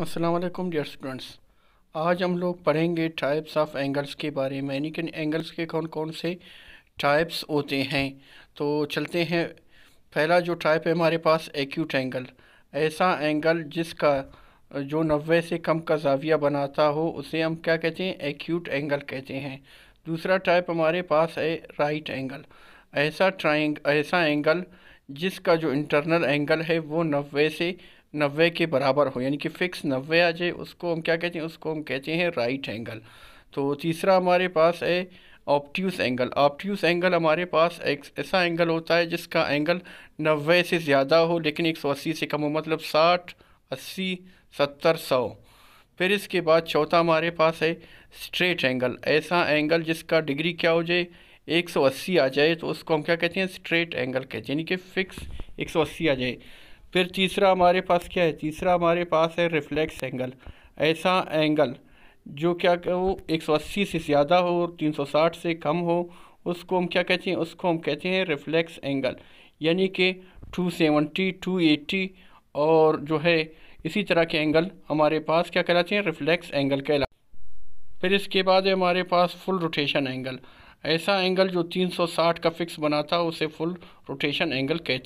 अस्सलाम dear students आज हम लोग पढ़ेंगे टाइप्स ऑफ एंगल्स के बारे में यानी कि एंगल्स के कौन कौन से टाइप्स होते हैं तो चलते हैं पहला जो टाइप है हमारे पास एक्यूट एंगल ऐसा एंगल जिसका जो नब्बे से कम का जाविया बनाता हो उसे हम क्या कहते हैं एक्यूट एंगल कहते हैं दूसरा टाइप हमारे पास है राइट एंगल ऐसा ट्राइंग ऐसा एंगल जिसका जो इंटरनल एंगल है वो नब्बे से नब्बे के बराबर हो यानी कि फ़िक्स नब्बे आ जाए उसको हम क्या कहते हैं उसको हम कहते हैं राइट एंगल तो तीसरा हमारे पास है ऑप्ट्यूस एंगल ऑप्टूस एंगल हमारे पास एक ऐसा एंगल होता है जिसका एंगल नब्बे से ज़्यादा हो लेकिन एक सौ अस्सी से कम हो मतलब साठ अस्सी सत्तर सौ फिर इसके बाद चौथा हमारे पास है स्ट्रेट एंगल ऐसा एंगल जिसका डिग्री क्या हो जाए 180 आ जाए तो उसको हम क्या कहते हैं स्ट्रेट एंगल कहते हैं यानी कि फ़िक्स 180 आ जाए फिर तीसरा हमारे पास क्या है तीसरा हमारे पास है रिफ्लेक्स एंगल ऐसा एंगल जो क्या वो 180 से ज़्यादा हो और 360 से कम हो उसको हम क्या कहते हैं उसको हम कहते हैं रिफ्लेक्स एंगल यानी कि 270, 280 और जो है इसी तरह के एंगल हमारे पास क्या कहलाते हैं रिफ्लेक्स एंगल कहला फिर इसके बाद हमारे पास फुल रोटेशन एंगल ऐसा एंगल जो 360 का फिक्स बना था उसे फुल रोटेशन एंगल कहते